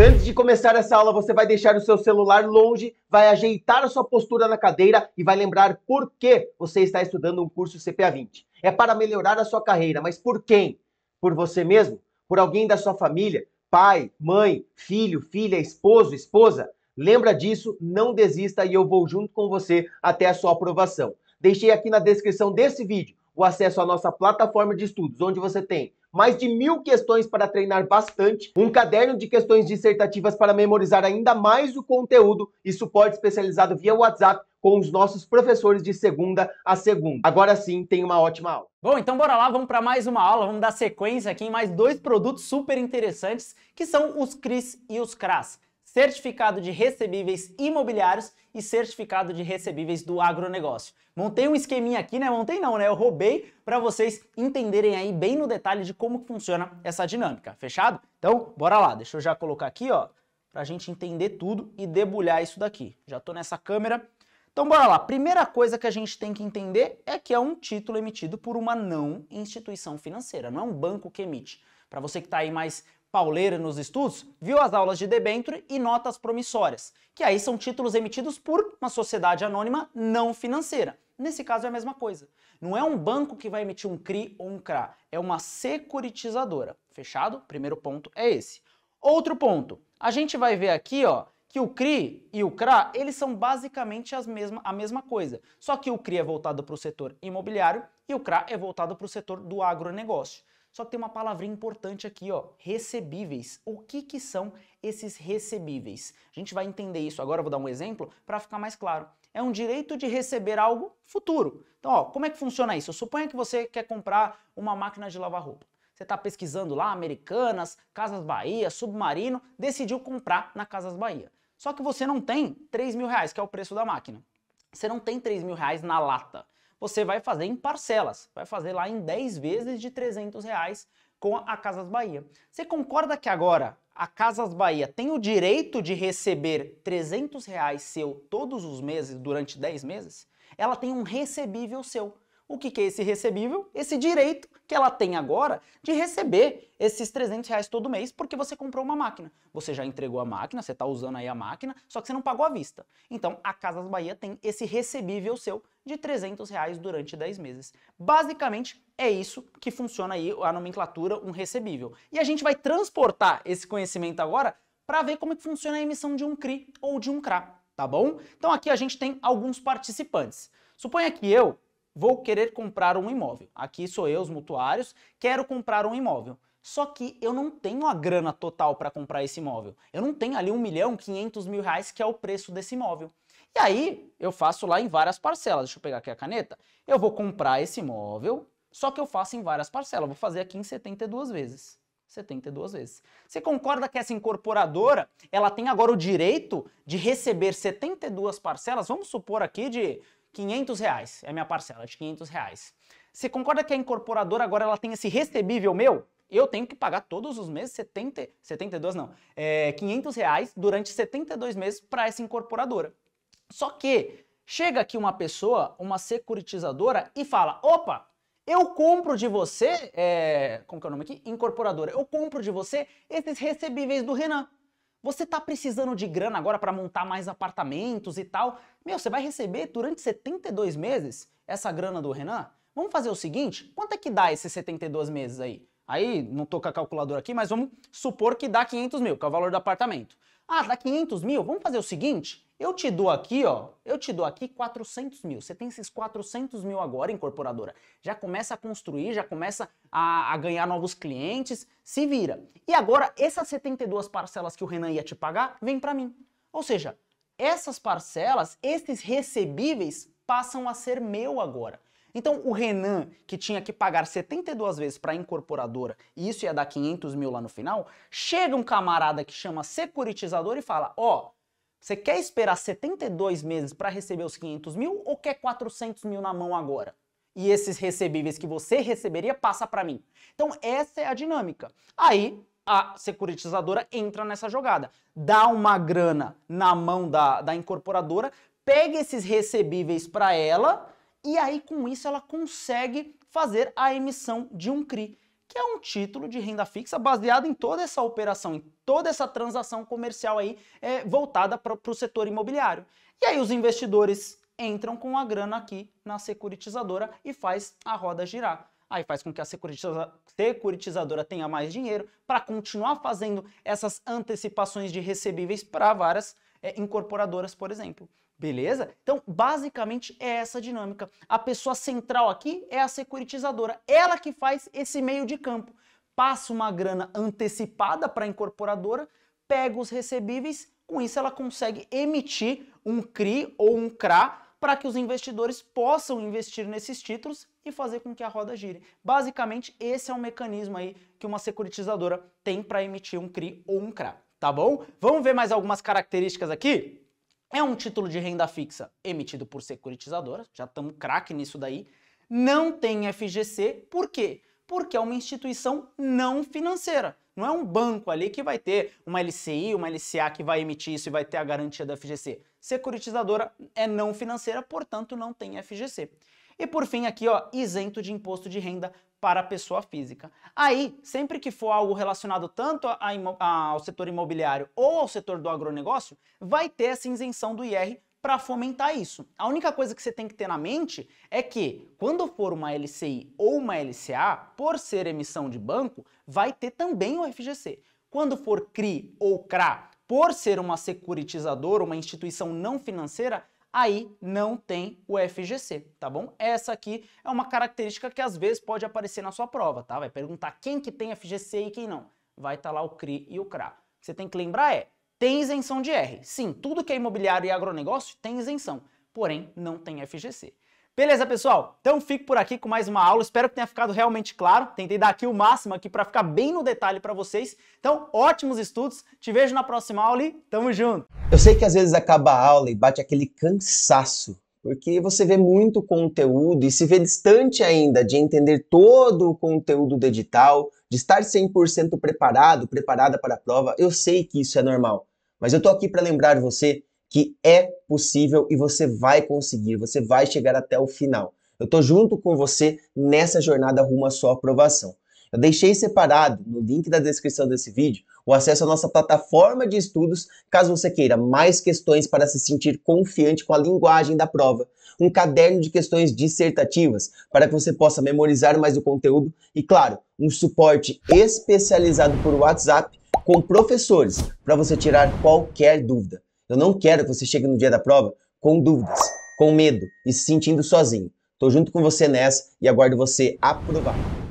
Antes de começar essa aula, você vai deixar o seu celular longe, vai ajeitar a sua postura na cadeira e vai lembrar por que você está estudando um curso CPA 20. É para melhorar a sua carreira, mas por quem? Por você mesmo? Por alguém da sua família? Pai, mãe, filho, filha, esposo, esposa? Lembra disso, não desista e eu vou junto com você até a sua aprovação. Deixei aqui na descrição desse vídeo o acesso à nossa plataforma de estudos, onde você tem mais de mil questões para treinar bastante, um caderno de questões dissertativas para memorizar ainda mais o conteúdo e suporte especializado via WhatsApp com os nossos professores de segunda a segunda. Agora sim, tem uma ótima aula. Bom, então bora lá, vamos para mais uma aula, vamos dar sequência aqui em mais dois produtos super interessantes, que são os CRIs e os CRAS certificado de recebíveis imobiliários e certificado de recebíveis do agronegócio. Montei um esqueminha aqui, né? Montei não, né? Eu roubei para vocês entenderem aí bem no detalhe de como funciona essa dinâmica. Fechado? Então, bora lá. Deixa eu já colocar aqui, ó, pra gente entender tudo e debulhar isso daqui. Já tô nessa câmera. Então, bora lá. Primeira coisa que a gente tem que entender é que é um título emitido por uma não instituição financeira, não é um banco que emite. Para você que está aí mais pauleira nos estudos, viu as aulas de debênture e notas promissórias, que aí são títulos emitidos por uma sociedade anônima não financeira. Nesse caso é a mesma coisa. Não é um banco que vai emitir um CRI ou um CRA, é uma securitizadora. Fechado? Primeiro ponto é esse. Outro ponto, a gente vai ver aqui, ó, que o CRI e o CRA, eles são basicamente as mesma, a mesma coisa. Só que o CRI é voltado para o setor imobiliário e o CRA é voltado para o setor do agronegócio. Só que tem uma palavrinha importante aqui, ó, recebíveis. O que que são esses recebíveis? A gente vai entender isso agora, vou dar um exemplo para ficar mais claro. É um direito de receber algo futuro. Então, ó, como é que funciona isso? Suponha que você quer comprar uma máquina de lavar roupa. Você está pesquisando lá, Americanas, Casas Bahia, Submarino, decidiu comprar na Casas Bahia. Só que você não tem 3 mil reais, que é o preço da máquina. Você não tem 3 mil reais na lata você vai fazer em parcelas, vai fazer lá em 10 vezes de 300 reais com a Casas Bahia. Você concorda que agora a Casas Bahia tem o direito de receber 300 reais seu todos os meses durante 10 meses? Ela tem um recebível seu. O que, é esse recebível? Esse direito que ela tem agora de receber esses 300 reais todo mês porque você comprou uma máquina. Você já entregou a máquina, você está usando aí a máquina, só que você não pagou à vista. Então, a Casas Bahia tem esse recebível seu de 300 reais durante 10 meses. Basicamente, é isso que funciona aí a nomenclatura um recebível. E a gente vai transportar esse conhecimento agora para ver como é que funciona a emissão de um CRI ou de um CRA, tá bom? Então aqui a gente tem alguns participantes. Suponha que eu vou querer comprar um imóvel. Aqui sou eu, os mutuários, quero comprar um imóvel. Só que eu não tenho a grana total para comprar esse imóvel. Eu não tenho ali um milhão, quinhentos mil reais que é o preço desse imóvel. E aí eu faço lá em várias parcelas. Deixa eu pegar aqui a caneta. Eu vou comprar esse imóvel, só que eu faço em várias parcelas. vou fazer aqui em 72 vezes. 72 vezes. Você concorda que essa incorporadora, ela tem agora o direito de receber 72 parcelas, vamos supor aqui de 500 reais é minha parcela de 500 reais. Você concorda que a incorporadora agora ela tem esse recebível meu? Eu tenho que pagar todos os meses 70, 72 não, é, 500 reais durante 72 meses para essa incorporadora. Só que chega aqui uma pessoa, uma securitizadora e fala, opa, eu compro de você, é, como que é o nome aqui? Incorporadora. Eu compro de você esses recebíveis do Renan. Você tá precisando de grana agora para montar mais apartamentos e tal? Meu, você vai receber durante 72 meses essa grana do Renan? Vamos fazer o seguinte, quanto é que dá esses 72 meses aí? Aí, não tô com a calculadora aqui, mas vamos supor que dá 500 mil, que é o valor do apartamento. Ah, dá 500 mil? Vamos fazer o seguinte? Eu te dou aqui, ó, eu te dou aqui 400 mil. Você tem esses 400 mil agora, incorporadora. Já começa a construir, já começa a, a, ganhar novos clientes, se vira. E agora, essas 72 parcelas que o Renan ia te pagar, vem para mim. Ou seja, essas parcelas, esses recebíveis, passam a ser meu agora. Então, o Renan, que tinha que pagar 72 vezes para a incorporadora, e isso ia dar 500 mil lá no final, chega um camarada que chama securitizador e fala: Ó, oh, você quer esperar 72 meses para receber os 500 mil ou quer 400 mil na mão agora? E esses recebíveis que você receberia passa para mim. Então, essa é a dinâmica. Aí, a securitizadora entra nessa jogada, dá uma grana na mão da, da incorporadora, pega esses recebíveis para ela e aí com isso ela consegue fazer a emissão de um CRI, que é um título de renda fixa baseado em toda essa operação, em toda essa transação comercial aí é, voltada para o setor imobiliário. E aí os investidores entram com a grana aqui na securitizadora e faz a roda girar. Aí faz com que a securitiza securitizadora tenha mais dinheiro para continuar fazendo essas antecipações de recebíveis para várias é, incorporadoras, por exemplo. Beleza? Então, basicamente é essa dinâmica. A pessoa central aqui é a securitizadora, ela que faz esse meio de campo. Passa uma grana antecipada para a incorporadora, pega os recebíveis, com isso ela consegue emitir um CRI ou um CRA para que os investidores possam investir nesses títulos e fazer com que a roda gire. Basicamente, esse é o mecanismo aí que uma securitizadora tem para emitir um CRI ou um CRA, tá bom? Vamos ver mais algumas características aqui? É um título de renda fixa emitido por securitizadora, já estamos craque nisso daí. Não tem FGC, por quê? Porque é uma instituição não financeira. Não é um banco ali que vai ter uma LCI, uma LCA que vai emitir isso e vai ter a garantia da FGC. Securitizadora é não financeira, portanto não tem FGC. E por fim aqui, ó, isento de imposto de renda para a pessoa física. Aí, sempre que for algo relacionado tanto a, a, ao setor imobiliário ou ao setor do agronegócio, vai ter essa isenção do IR para fomentar isso. A única coisa que você tem que ter na mente é que quando for uma LCI ou uma LCA, por ser emissão de banco, vai ter também o FGC. Quando for CRI ou CRA, por ser uma securitizadora, uma instituição não financeira, aí não tem o FGC, tá bom? Essa aqui é uma característica que às vezes pode aparecer na sua prova, tá? Vai perguntar quem que tem FGC e quem não. Vai estar tá lá o CRI e o CRA. O que você tem que lembrar é, tem isenção de R. Sim, tudo que é imobiliário e agronegócio tem isenção, porém não tem FGC. Beleza, pessoal? Então fico por aqui com mais uma aula. Espero que tenha ficado realmente claro. Tentei dar aqui o máximo aqui para ficar bem no detalhe para vocês. Então, ótimos estudos. Te vejo na próxima aula e tamo junto. Eu sei que às vezes acaba a aula e bate aquele cansaço, porque você vê muito conteúdo e se vê distante ainda de entender todo o conteúdo do edital, de estar 100% preparado, preparada para a prova. Eu sei que isso é normal, mas eu tô aqui para lembrar você que é possível e você vai conseguir, você vai chegar até o final. Eu estou junto com você nessa jornada rumo à sua aprovação. Eu deixei separado no link da descrição desse vídeo o acesso à nossa plataforma de estudos, caso você queira mais questões para se sentir confiante com a linguagem da prova, um caderno de questões dissertativas para que você possa memorizar mais o conteúdo e, claro, um suporte especializado por WhatsApp com professores para você tirar qualquer dúvida. Eu não quero que você chegue no dia da prova com dúvidas, com medo e se sentindo sozinho. Estou junto com você nessa e aguardo você aprovar.